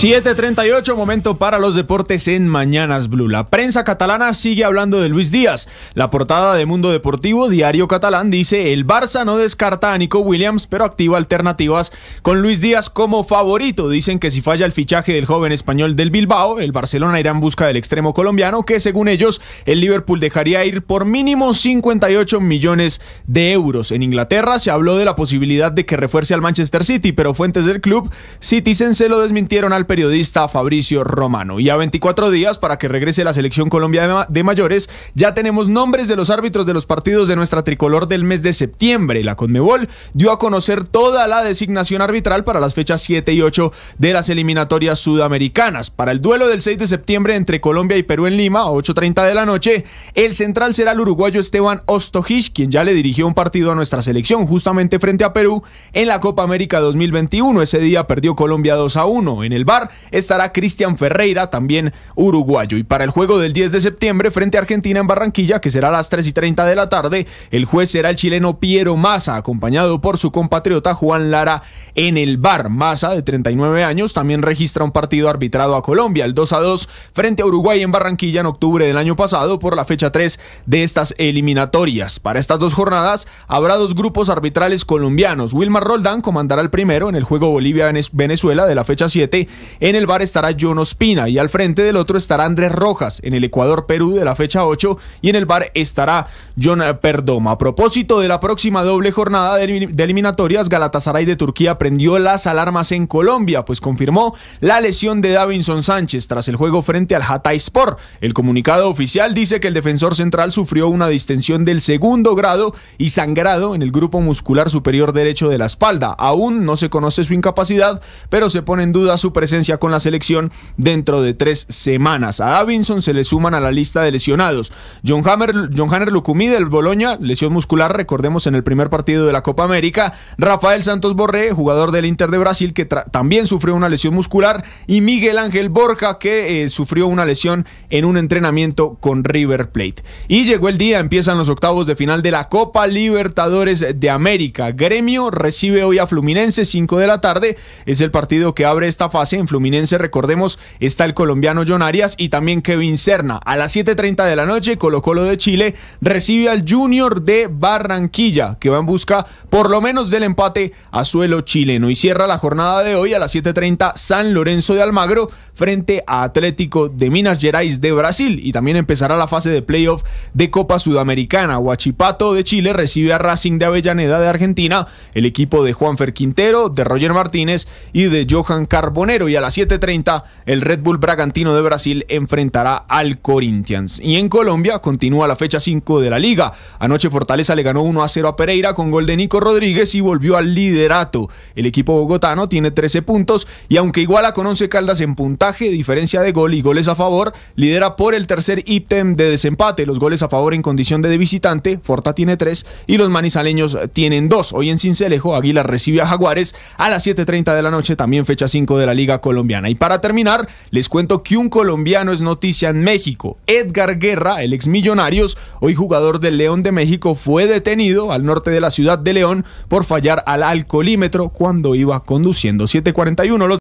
7:38, momento para los deportes en Mañanas Blue. La prensa catalana sigue hablando de Luis Díaz. La portada de Mundo Deportivo, diario catalán, dice: El Barça no descarta a Nico Williams, pero activa alternativas con Luis Díaz como favorito. Dicen que si falla el fichaje del joven español del Bilbao, el Barcelona irá en busca del extremo colombiano, que según ellos, el Liverpool dejaría ir por mínimo 58 millones de euros. En Inglaterra se habló de la posibilidad de que refuerce al Manchester City, pero fuentes del club Citizen se lo desmintieron al periodista Fabricio Romano. Y a 24 días para que regrese la selección Colombia de mayores, ya tenemos nombres de los árbitros de los partidos de nuestra tricolor del mes de septiembre. La Conmebol dio a conocer toda la designación arbitral para las fechas 7 y 8 de las eliminatorias sudamericanas. Para el duelo del 6 de septiembre entre Colombia y Perú en Lima, a 8.30 de la noche, el central será el uruguayo Esteban Ostojich, quien ya le dirigió un partido a nuestra selección justamente frente a Perú en la Copa América 2021. Ese día perdió Colombia 2 a 1 en el bar estará Cristian Ferreira, también uruguayo. Y para el juego del 10 de septiembre frente a Argentina en Barranquilla, que será a las 3 y 30 de la tarde, el juez será el chileno Piero Massa, acompañado por su compatriota Juan Lara en el bar. Massa, de 39 años, también registra un partido arbitrado a Colombia, el 2 a 2 frente a Uruguay en Barranquilla en octubre del año pasado por la fecha 3 de estas eliminatorias. Para estas dos jornadas habrá dos grupos arbitrales colombianos. Wilmar Roldán comandará el primero en el juego Bolivia-Venezuela de la fecha 7 en el bar estará John Ospina y al frente del otro estará Andrés Rojas. En el Ecuador-Perú de la fecha 8 y en el bar estará John Perdoma. A propósito de la próxima doble jornada de eliminatorias, Galatasaray de Turquía prendió las alarmas en Colombia, pues confirmó la lesión de Davinson Sánchez tras el juego frente al Hatay Sport. El comunicado oficial dice que el defensor central sufrió una distensión del segundo grado y sangrado en el grupo muscular superior derecho de la espalda. Aún no se conoce su incapacidad, pero se pone en duda su presencia con la selección dentro de tres semanas. A Davinson se le suman a la lista de lesionados. John, Hammer, John Hanner Lucumí del Boloña, lesión muscular, recordemos en el primer partido de la Copa América. Rafael Santos Borré, jugador del Inter de Brasil, que también sufrió una lesión muscular. Y Miguel Ángel Borja, que eh, sufrió una lesión en un entrenamiento con River Plate. Y llegó el día, empiezan los octavos de final de la Copa Libertadores de América. Gremio recibe hoy a Fluminense 5 de la tarde. Es el partido que abre esta fase Fluminense, recordemos, está el colombiano John Arias y también Kevin Serna. A las 7.30 de la noche, Colo Colo de Chile recibe al Junior de Barranquilla, que va en busca por lo menos del empate a suelo chileno. Y cierra la jornada de hoy a las 7.30 San Lorenzo de Almagro frente a Atlético de Minas Gerais de Brasil. Y también empezará la fase de playoff de Copa Sudamericana. Huachipato de Chile recibe a Racing de Avellaneda de Argentina, el equipo de Juanfer Quintero, de Roger Martínez y de Johan Carbonero a las 7.30 el Red Bull Bragantino de Brasil enfrentará al Corinthians. Y en Colombia continúa la fecha 5 de la liga. Anoche Fortaleza le ganó 1 a 0 a Pereira con gol de Nico Rodríguez y volvió al liderato. El equipo bogotano tiene 13 puntos y aunque iguala con 11 caldas en puntaje, diferencia de gol y goles a favor, lidera por el tercer ítem de desempate. Los goles a favor en condición de visitante, Forta tiene 3 y los manizaleños tienen 2. Hoy en Cincelejo, Aguilar recibe a Jaguares a las 7.30 de la noche, también fecha 5 de la liga Colombiana. Y para terminar, les cuento que un colombiano es noticia en México. Edgar Guerra, el ex Millonarios, hoy jugador del León de México, fue detenido al norte de la ciudad de León por fallar al alcoholímetro cuando iba conduciendo. 741